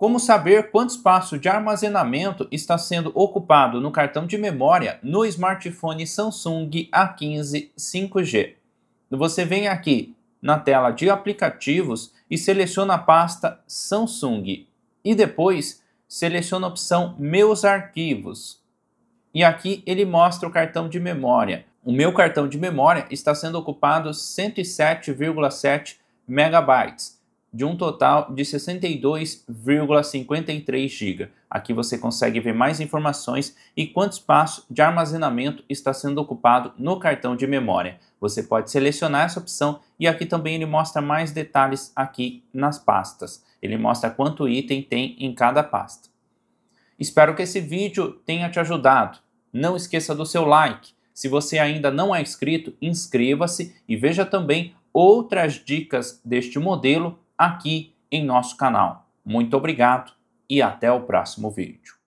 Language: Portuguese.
Como saber quanto espaço de armazenamento está sendo ocupado no cartão de memória no smartphone Samsung A15 5G? Você vem aqui na tela de aplicativos e seleciona a pasta Samsung e depois seleciona a opção Meus Arquivos. E aqui ele mostra o cartão de memória. O meu cartão de memória está sendo ocupado 107,7 megabytes de um total de 62,53 GB. Aqui você consegue ver mais informações e quanto espaço de armazenamento está sendo ocupado no cartão de memória. Você pode selecionar essa opção e aqui também ele mostra mais detalhes aqui nas pastas. Ele mostra quanto item tem em cada pasta. Espero que esse vídeo tenha te ajudado. Não esqueça do seu like. Se você ainda não é inscrito, inscreva-se e veja também outras dicas deste modelo aqui em nosso canal. Muito obrigado e até o próximo vídeo.